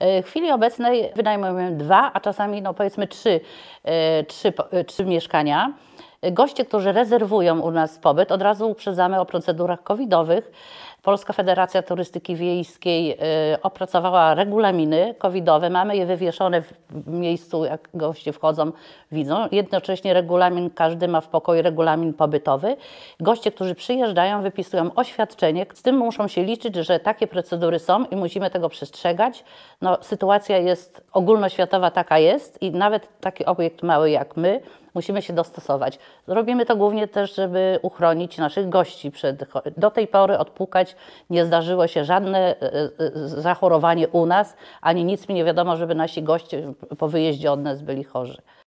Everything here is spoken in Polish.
E, w chwili obecnej wynajmujemy dwa, a czasami no powiedzmy trzy, e, trzy, e, trzy mieszkania. Goście, którzy rezerwują u nas pobyt, od razu uprzedzamy o procedurach covidowych. Polska Federacja Turystyki Wiejskiej y, opracowała regulaminy covidowe. Mamy je wywieszone w miejscu, jak goście wchodzą, widzą. Jednocześnie regulamin, każdy ma w pokoju regulamin pobytowy. Goście, którzy przyjeżdżają, wypisują oświadczenie. Z tym muszą się liczyć, że takie procedury są i musimy tego przestrzegać. No, sytuacja jest ogólnoświatowa, taka jest i nawet taki obiekt mały jak my musimy się dostosować. Robimy to głównie też, żeby uchronić naszych gości przed. Do tej pory odpukać nie zdarzyło się żadne e, e, zachorowanie u nas, ani nic mi nie wiadomo, żeby nasi goście po wyjeździe od nas byli chorzy.